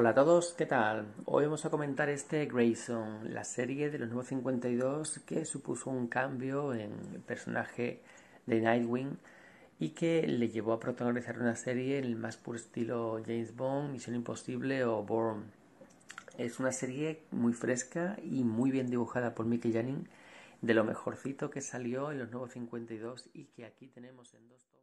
Hola a todos, ¿qué tal? Hoy vamos a comentar este Grayson, la serie de los nuevos 52 que supuso un cambio en el personaje de Nightwing y que le llevó a protagonizar una serie en el más puro estilo James Bond, Misión Imposible o Bourne. Es una serie muy fresca y muy bien dibujada por Mickey Janin, de lo mejorcito que salió en los nuevos 52 y que aquí tenemos en dos